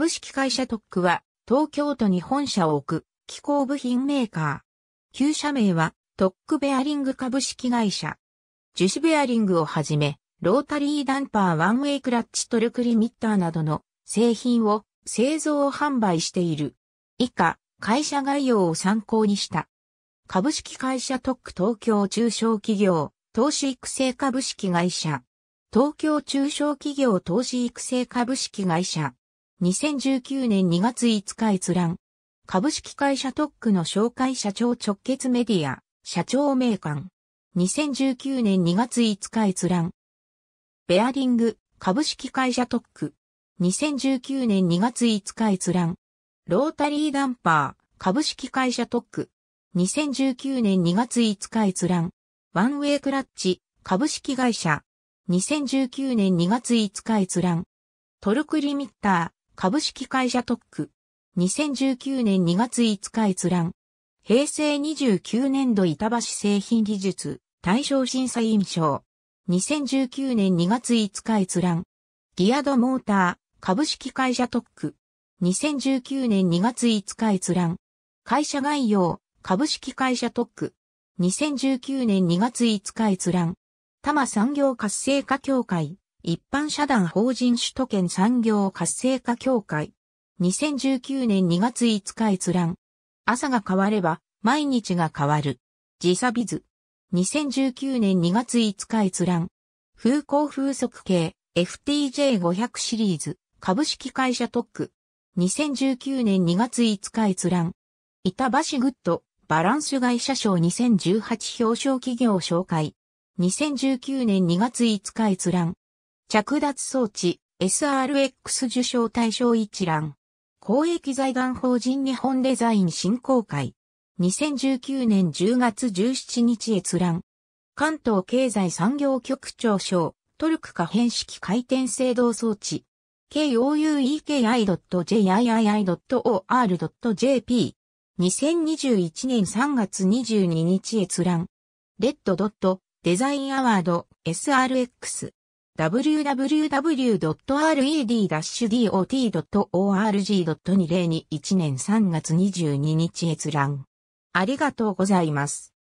株式会社特区は、東京都に本社を置く、機構部品メーカー。旧社名は、特区ベアリング株式会社。樹脂ベアリングをはじめ、ロータリーダンパーワンウェイクラッチトルクリミッターなどの製品を製造販売している。以下、会社概要を参考にした。株式会社特区東京中小企業投資育成株式会社。東京中小企業投資育成株式会社。2019年2月5日閲覧。株式会社特区の紹介社長直結メディア、社長名鑑。2019年2月5日閲覧。ベアリング、株式会社特区。2019年2月5日閲覧。ロータリーダンパー、株式会社特区。2019年2月5日閲覧。ワンウェイクラッチ、株式会社。2019年2月5日閲覧。トルクリミッター、株式会社特区。2019年2月5日閲覧。平成29年度板橋製品技術対象審査委員賞。2019年2月5日閲覧。ギアドモーター株式会社特区。2019年2月5日閲覧。会社概要株式会社特区。2019年2月5日閲覧。多摩産業活性化協会。一般社団法人首都圏産業活性化協会。2019年2月5日閲覧。朝が変われば、毎日が変わる。時差ビズ。2019年2月5日閲覧。風向風速計 FTJ500 シリーズ株式会社特区。2019年2月5日閲覧。板橋グッドバランス会社賞2018表彰企業紹介。2019年2月5日閲覧。着脱装置 SRX 受賞対象一覧。公益財団法人日本デザイン振興会。2019年10月17日閲覧。関東経済産業局長賞、トルク可変式回転制動装置。koueki.jiii.or.jp。2021年3月22日閲覧。レッドドットデザインアワード SRX。www.red-dot.org.2021 年3月22日閲覧。ありがとうございます。